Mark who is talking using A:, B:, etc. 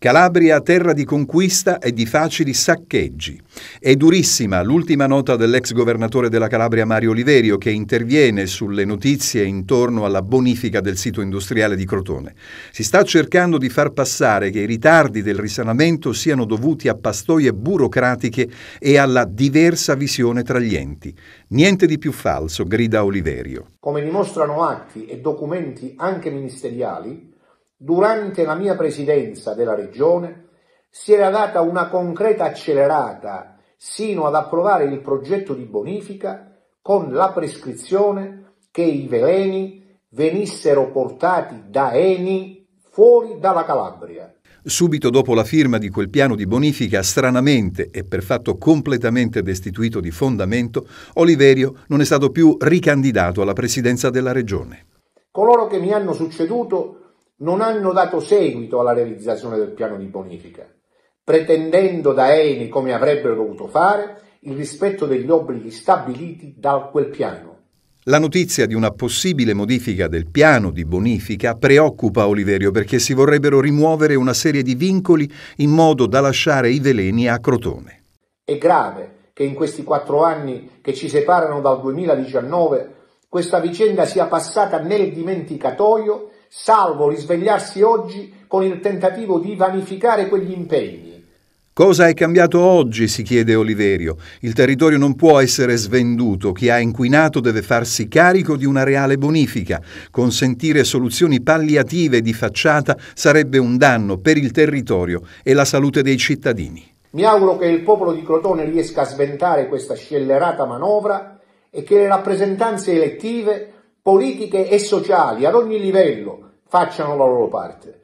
A: Calabria, terra di conquista e di facili saccheggi. È durissima l'ultima nota dell'ex governatore della Calabria Mario Oliverio che interviene sulle notizie intorno alla bonifica del sito industriale di Crotone. Si sta cercando di far passare che i ritardi del risanamento siano dovuti a pastoie burocratiche e alla diversa visione tra gli enti. Niente di più falso, grida Oliverio.
B: Come dimostrano atti e documenti anche ministeriali, durante la mia presidenza della Regione si era data una concreta accelerata sino ad approvare il progetto di bonifica con la prescrizione che i veleni venissero portati da Eni fuori dalla Calabria.
A: Subito dopo la firma di quel piano di bonifica, stranamente e per fatto completamente destituito di fondamento, Oliverio non è stato più ricandidato alla presidenza della regione.
B: Coloro che mi hanno succeduto non hanno dato seguito alla realizzazione del piano di bonifica, pretendendo da Eni, come avrebbero dovuto fare, il rispetto degli obblighi stabiliti da quel piano.
A: La notizia di una possibile modifica del piano di bonifica preoccupa Oliverio perché si vorrebbero rimuovere una serie di vincoli in modo da lasciare i veleni a Crotone.
B: È grave che in questi quattro anni che ci separano dal 2019 questa vicenda sia passata nel dimenticatoio salvo risvegliarsi oggi con il tentativo di vanificare quegli impegni.
A: Cosa è cambiato oggi? si chiede Oliverio. Il territorio non può essere svenduto, chi ha inquinato deve farsi carico di una reale bonifica. Consentire soluzioni palliative di facciata sarebbe un danno per il territorio e la salute dei cittadini.
B: Mi auguro che il popolo di Crotone riesca a sventare questa scellerata manovra e che le rappresentanze elettive politiche e sociali ad ogni livello facciano la loro parte.